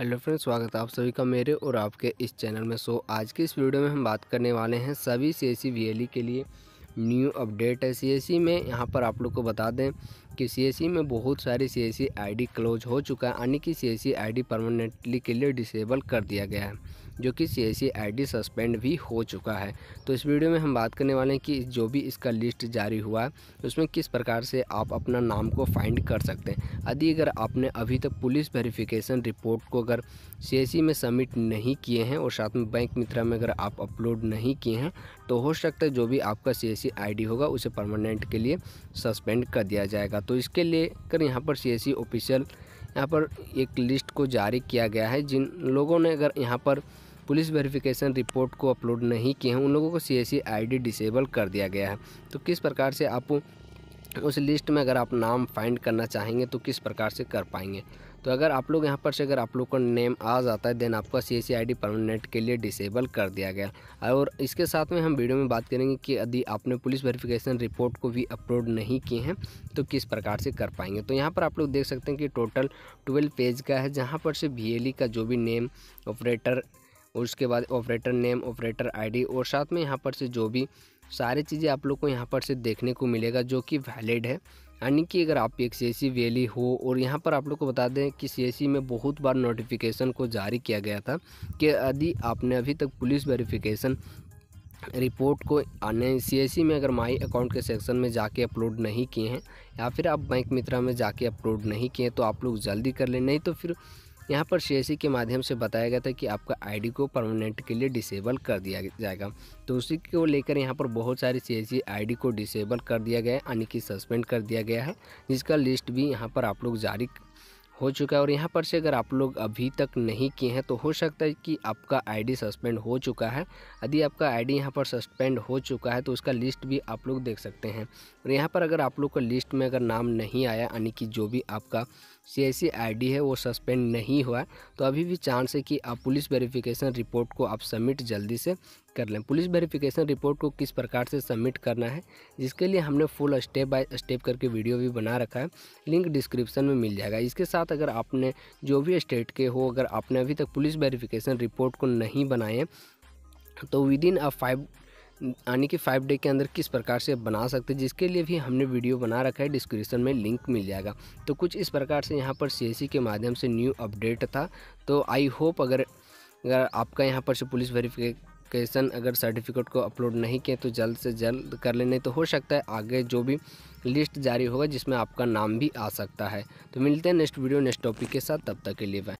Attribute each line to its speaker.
Speaker 1: hello friends स्वागत है आप सभी का मेरे और आपके इस चैनल में सो आज के इस वीडियो में हम बात करने वाले हैं सभी सी एस के लिए न्यू अपडेट है सी में यहाँ पर आप लोग को बता दें कि सी में बहुत सारी सी एस क्लोज हो चुका है यानी कि सी एस परमानेंटली के लिए डिसेबल कर दिया गया है जो कि सी आई सस्पेंड भी हो चुका है तो इस वीडियो में हम बात करने वाले हैं कि जो भी इसका लिस्ट जारी हुआ है उसमें किस प्रकार से आप अपना नाम को फाइंड कर सकते हैं यदि अगर आपने अभी तक पुलिस वेरिफिकेशन रिपोर्ट को अगर सी में सबमिट नहीं किए हैं और साथ में बैंक मित्रा में अगर आप अपलोड नहीं किए हैं तो हो सकता है जो भी आपका सी एस होगा उसे परमानेंट के लिए सस्पेंड कर दिया जाएगा तो इसके लिए अगर यहाँ पर सी ऑफिशियल यहाँ पर एक लिस्ट को जारी किया गया है जिन लोगों ने अगर यहाँ पर पुलिस वेरिफिकेशन रिपोर्ट को अपलोड नहीं किए हैं उन लोगों को सी आईडी डिसेबल कर दिया गया है तो किस प्रकार से आप उस लिस्ट में अगर आप नाम फाइंड करना चाहेंगे तो किस प्रकार से कर पाएंगे तो अगर आप लोग यहाँ पर से अगर आप लोग का नेम आ जाता है देन आपका सी एस आई परमानेंट के लिए डिसेबल कर दिया गया और इसके साथ में हम वीडियो में बात करेंगे कि यदि आपने पुलिस वेरिफिकेशन रिपोर्ट को भी अपलोड नहीं किए हैं तो किस प्रकार से कर पाएंगे तो यहाँ पर आप लोग देख सकते हैं कि टोटल ट्वेल्व पेज का है जहाँ पर से वी e का जो भी नेम ऑपरेटर और उसके बाद ऑपरेटर नेम ऑपरेटर आईडी और साथ में यहाँ पर से जो भी सारी चीज़ें आप लोग को यहाँ पर से देखने को मिलेगा जो कि वैलिड है यानी कि अगर आप एक सी वैली e हो और यहाँ पर आप लोग को बता दें कि सी e में बहुत बार नोटिफिकेशन को जारी किया गया था कि यदि आपने अभी तक पुलिस वेरिफिकेशन रिपोर्ट को आने सी e में अगर माई अकाउंट के सेक्शन में जाके अपलोड नहीं किए हैं या फिर आप बैंक मित्रा में जाके अपलोड नहीं किए तो आप लोग जल्दी कर लें नहीं तो फिर यहाँ पर सी e के माध्यम से बताया गया था कि आपका आईडी को परमानेंट के लिए डिसेबल कर दिया जाएगा तो उसी को लेकर यहाँ पर बहुत सारी सी आईडी e को डिसेबल कर दिया गया है यानी कि सस्पेंड कर दिया गया है जिसका लिस्ट भी यहाँ पर आप लोग जारी हो चुका है और यहाँ पर से अगर आप लोग अभी तक नहीं किए हैं तो हो सकता है कि आपका आईडी सस्पेंड हो चुका है यदि आपका आईडी यहाँ पर सस्पेंड हो चुका है तो उसका लिस्ट भी आप लोग देख सकते हैं और यहाँ पर अगर आप लोग का लिस्ट में अगर नाम नहीं आया यानी कि जो भी आपका सीआईसी आईडी है वो सस्पेंड नहीं हुआ तो अभी भी चांस है कि आप पुलिस वेरिफिकेशन रिपोर्ट को आप सबमिट जल्दी से कर लें पुलिस वेरिफिकेशन रिपोर्ट को किस प्रकार से सबमिट करना है जिसके लिए हमने फुल स्टेप बाय स्टेप करके वीडियो भी बना रखा है लिंक डिस्क्रिप्शन में मिल जाएगा इसके साथ अगर आपने जो भी स्टेट के हो अगर आपने अभी तक पुलिस वेरीफिकेशन रिपोर्ट को नहीं बनाए तो विद इन अ फाइव यानी कि फाइव डे के अंदर किस प्रकार से बना सकते हैं जिसके लिए भी हमने वीडियो बना रखा है डिस्क्रिप्शन में लिंक मिल जाएगा तो कुछ इस प्रकार से यहाँ पर सी e के माध्यम से न्यू अपडेट था तो आई होप अगर अगर आपका यहाँ पर से पुलिस वेरीफिके वेरिफिकेशन अगर सर्टिफिकेट को अपलोड नहीं किए तो जल्द से जल्द कर लेने तो हो सकता है आगे जो भी लिस्ट जारी होगा जिसमें आपका नाम भी आ सकता है तो मिलते हैं नेक्स्ट वीडियो नेक्स्ट टॉपिक के साथ तब तक के लिए बाय